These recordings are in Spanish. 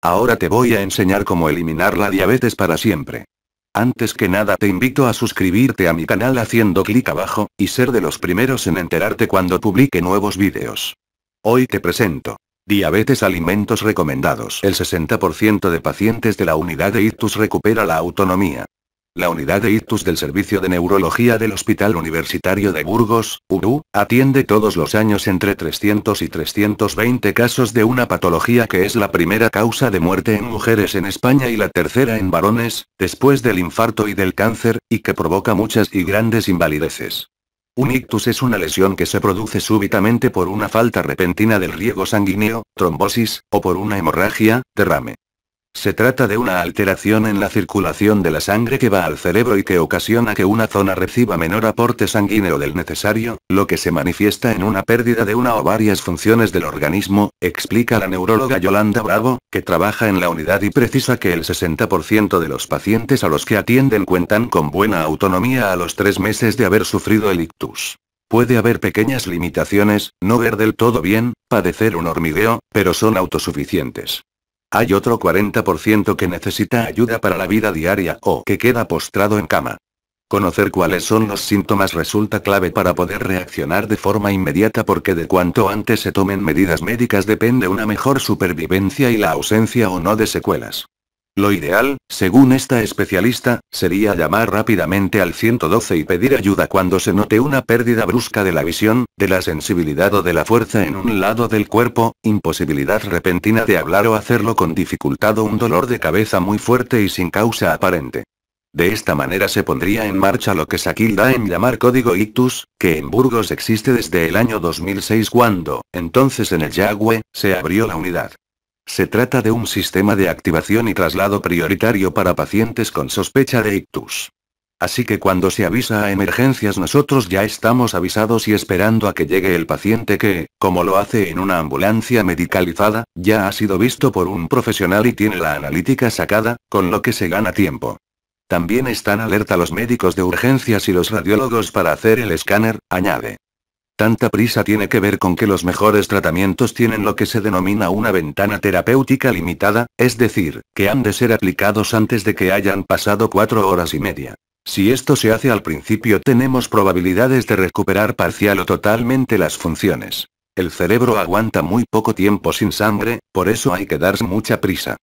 Ahora te voy a enseñar cómo eliminar la diabetes para siempre. Antes que nada te invito a suscribirte a mi canal haciendo clic abajo, y ser de los primeros en enterarte cuando publique nuevos vídeos. Hoy te presento. Diabetes alimentos recomendados. El 60% de pacientes de la unidad de ictus recupera la autonomía. La unidad de ictus del Servicio de Neurología del Hospital Universitario de Burgos, Urú atiende todos los años entre 300 y 320 casos de una patología que es la primera causa de muerte en mujeres en España y la tercera en varones, después del infarto y del cáncer, y que provoca muchas y grandes invalideces. Un ictus es una lesión que se produce súbitamente por una falta repentina del riego sanguíneo, trombosis, o por una hemorragia, derrame. Se trata de una alteración en la circulación de la sangre que va al cerebro y que ocasiona que una zona reciba menor aporte sanguíneo del necesario, lo que se manifiesta en una pérdida de una o varias funciones del organismo, explica la neuróloga Yolanda Bravo, que trabaja en la unidad y precisa que el 60% de los pacientes a los que atienden cuentan con buena autonomía a los tres meses de haber sufrido el ictus. Puede haber pequeñas limitaciones, no ver del todo bien, padecer un hormigueo, pero son autosuficientes. Hay otro 40% que necesita ayuda para la vida diaria o que queda postrado en cama. Conocer cuáles son los síntomas resulta clave para poder reaccionar de forma inmediata porque de cuanto antes se tomen medidas médicas depende una mejor supervivencia y la ausencia o no de secuelas. Lo ideal, según esta especialista, sería llamar rápidamente al 112 y pedir ayuda cuando se note una pérdida brusca de la visión, de la sensibilidad o de la fuerza en un lado del cuerpo, imposibilidad repentina de hablar o hacerlo con dificultad o un dolor de cabeza muy fuerte y sin causa aparente. De esta manera se pondría en marcha lo que Sakil da en llamar código ictus, que en Burgos existe desde el año 2006 cuando, entonces en el Yagüe, se abrió la unidad. Se trata de un sistema de activación y traslado prioritario para pacientes con sospecha de ictus. Así que cuando se avisa a emergencias nosotros ya estamos avisados y esperando a que llegue el paciente que, como lo hace en una ambulancia medicalizada, ya ha sido visto por un profesional y tiene la analítica sacada, con lo que se gana tiempo. También están alerta los médicos de urgencias y los radiólogos para hacer el escáner, añade. Tanta prisa tiene que ver con que los mejores tratamientos tienen lo que se denomina una ventana terapéutica limitada, es decir, que han de ser aplicados antes de que hayan pasado cuatro horas y media. Si esto se hace al principio tenemos probabilidades de recuperar parcial o totalmente las funciones. El cerebro aguanta muy poco tiempo sin sangre, por eso hay que darse mucha prisa.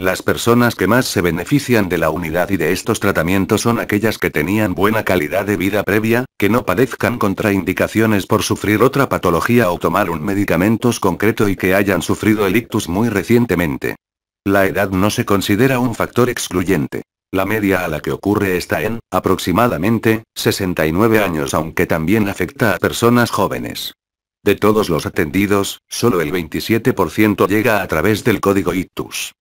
Las personas que más se benefician de la unidad y de estos tratamientos son aquellas que tenían buena calidad de vida previa, que no padezcan contraindicaciones por sufrir otra patología o tomar un medicamento concreto y que hayan sufrido el ictus muy recientemente. La edad no se considera un factor excluyente. La media a la que ocurre está en, aproximadamente, 69 años aunque también afecta a personas jóvenes. De todos los atendidos, solo el 27% llega a través del código ictus.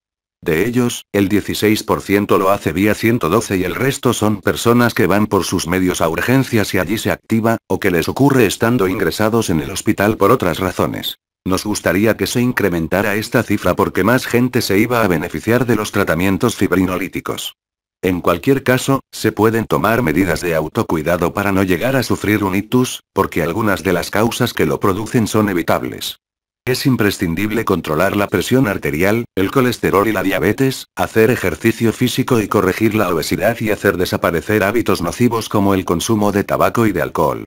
De ellos, el 16% lo hace vía 112 y el resto son personas que van por sus medios a urgencias y allí se activa, o que les ocurre estando ingresados en el hospital por otras razones. Nos gustaría que se incrementara esta cifra porque más gente se iba a beneficiar de los tratamientos fibrinolíticos. En cualquier caso, se pueden tomar medidas de autocuidado para no llegar a sufrir un itus, porque algunas de las causas que lo producen son evitables. Es imprescindible controlar la presión arterial, el colesterol y la diabetes, hacer ejercicio físico y corregir la obesidad y hacer desaparecer hábitos nocivos como el consumo de tabaco y de alcohol.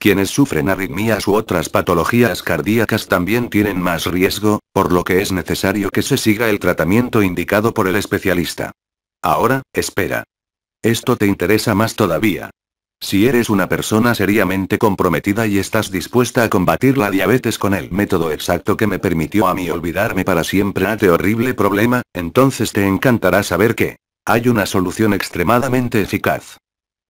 Quienes sufren arritmias u otras patologías cardíacas también tienen más riesgo, por lo que es necesario que se siga el tratamiento indicado por el especialista. Ahora, espera. Esto te interesa más todavía. Si eres una persona seriamente comprometida y estás dispuesta a combatir la diabetes con el método exacto que me permitió a mí olvidarme para siempre a este horrible problema, entonces te encantará saber que hay una solución extremadamente eficaz.